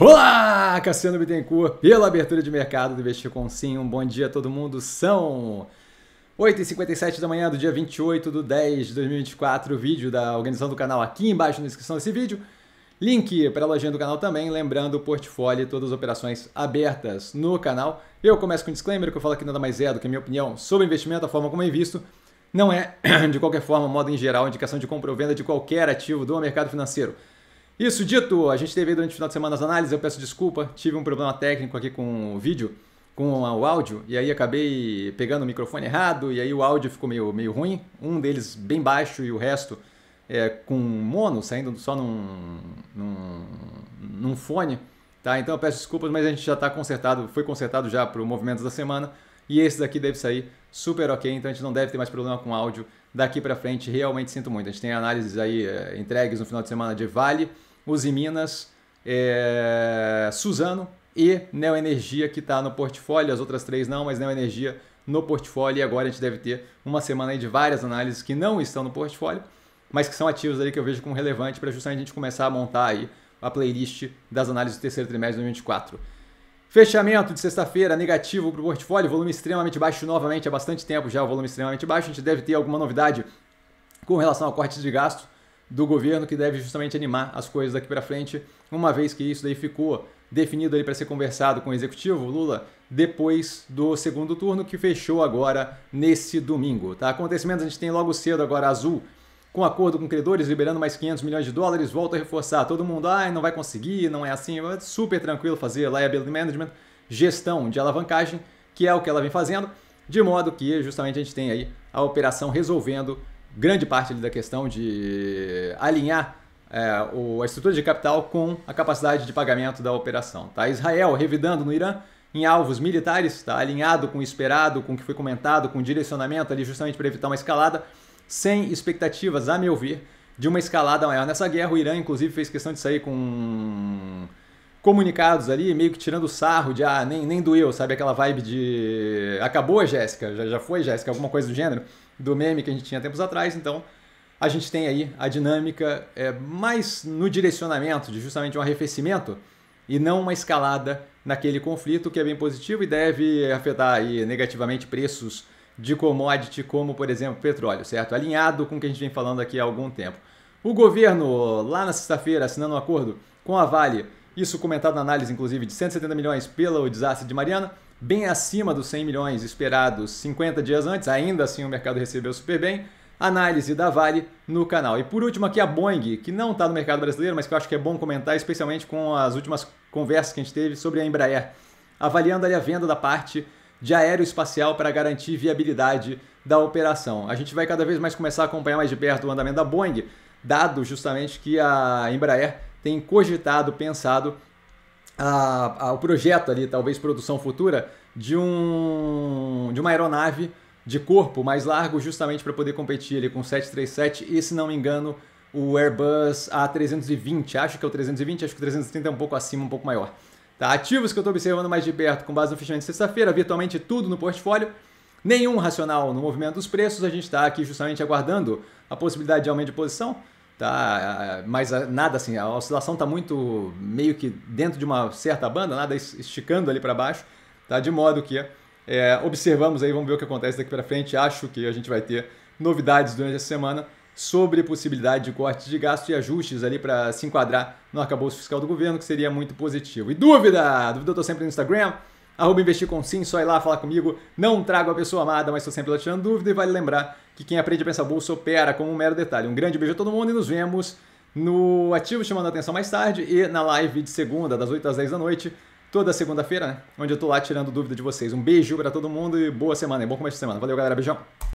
Olá, Cassiano Bittencourt, pela abertura de mercado do Investir com Sim. Um bom dia a todo mundo. São 8h57 da manhã do dia 28 de 10 de 2024. Vídeo da organização do canal aqui embaixo na descrição desse vídeo. Link para a lojinha do canal também, lembrando o portfólio e todas as operações abertas no canal. Eu começo com um disclaimer que eu falo que nada mais é do que a minha opinião sobre investimento, a forma como eu é visto. Não é, de qualquer forma, modo em geral, indicação de compra ou venda de qualquer ativo do mercado financeiro. Isso dito, a gente teve durante o final de semana as análises, eu peço desculpa, tive um problema técnico aqui com o vídeo, com o áudio, e aí acabei pegando o microfone errado, e aí o áudio ficou meio, meio ruim, um deles bem baixo e o resto é, com mono, saindo só num, num, num fone, tá? Então eu peço desculpas, mas a gente já está consertado, foi consertado já para o Movimentos da Semana, e esse daqui deve sair super ok, então a gente não deve ter mais problema com áudio daqui para frente, realmente sinto muito. A gente tem análises aí é, entregues no final de semana de Vale, Uzi Minas, é... Suzano e Neoenergia que está no portfólio, as outras três não, mas Neoenergia no portfólio e agora a gente deve ter uma semana aí de várias análises que não estão no portfólio, mas que são ativos ali que eu vejo como relevante para justamente a gente começar a montar aí a playlist das análises do terceiro trimestre de 2024. Fechamento de sexta-feira negativo para o portfólio, volume extremamente baixo novamente, há bastante tempo já o volume extremamente baixo. A gente deve ter alguma novidade com relação ao corte de gasto do governo que deve justamente animar as coisas daqui para frente, uma vez que isso daí ficou definido ali para ser conversado com o executivo Lula depois do segundo turno que fechou agora nesse domingo, tá? Acontecimentos a gente tem logo cedo agora azul com acordo com credores, liberando mais 500 milhões de dólares, volta a reforçar. Todo mundo, ah, não vai conseguir, não é assim. É super tranquilo fazer liability management, gestão de alavancagem, que é o que ela vem fazendo, de modo que justamente a gente tem aí a operação resolvendo grande parte da questão de alinhar é, o, a estrutura de capital com a capacidade de pagamento da operação. Tá? Israel revidando no Irã em alvos militares, tá? alinhado com o esperado, com o que foi comentado, com direcionamento ali justamente para evitar uma escalada sem expectativas, a meu ver, de uma escalada maior. Nessa guerra, o Irã, inclusive, fez questão de sair com comunicados ali, meio que tirando sarro de ah, nem, nem doeu, sabe? Aquela vibe de acabou, Jéssica, já, já foi, Jéssica, alguma coisa do gênero, do meme que a gente tinha tempos atrás. Então, a gente tem aí a dinâmica é, mais no direcionamento de justamente um arrefecimento e não uma escalada naquele conflito, que é bem positivo e deve afetar aí negativamente preços de commodity como, por exemplo, petróleo, certo? Alinhado com o que a gente vem falando aqui há algum tempo. O governo, lá na sexta-feira, assinando um acordo com a Vale, isso comentado na análise, inclusive, de 170 milhões pelo desastre de Mariana, bem acima dos 100 milhões esperados 50 dias antes, ainda assim o mercado recebeu super bem. Análise da Vale no canal. E por último aqui a Boeing, que não está no mercado brasileiro, mas que eu acho que é bom comentar, especialmente com as últimas conversas que a gente teve sobre a Embraer, avaliando ali a venda da parte de aeroespacial para garantir viabilidade da operação. A gente vai cada vez mais começar a acompanhar mais de perto o andamento da Boeing, dado justamente que a Embraer tem cogitado, pensado a, a, o projeto ali, talvez produção futura, de, um, de uma aeronave de corpo mais largo, justamente para poder competir ali com o 737 e, se não me engano, o Airbus A320. Acho que é o 320, acho que o 330 é um pouco acima, um pouco maior. Tá? Ativos que eu estou observando mais de perto com base no fechamento de sexta-feira, virtualmente tudo no portfólio. Nenhum racional no movimento dos preços, a gente está aqui justamente aguardando a possibilidade de aumento de posição, tá? Ah, mas ah, nada assim, a oscilação está muito meio que dentro de uma certa banda, nada esticando ali para baixo, tá? de modo que é, observamos aí, vamos ver o que acontece daqui para frente. Acho que a gente vai ter novidades durante essa semana sobre possibilidade de corte de gastos e ajustes ali para se enquadrar no arcabouço fiscal do governo, que seria muito positivo. E dúvida? Dúvida eu tô sempre no Instagram, arroba investir com sim, só ir lá falar comigo. Não trago a pessoa amada, mas estou sempre lá tirando dúvida. E vale lembrar que quem aprende a pensar bolsa opera como um mero detalhe. Um grande beijo a todo mundo e nos vemos no Ativo Chamando a Atenção mais tarde e na live de segunda, das 8 às 10 da noite, toda segunda-feira, né? Onde eu tô lá tirando dúvida de vocês. Um beijo para todo mundo e boa semana, e é bom começo de semana. Valeu, galera. Beijão.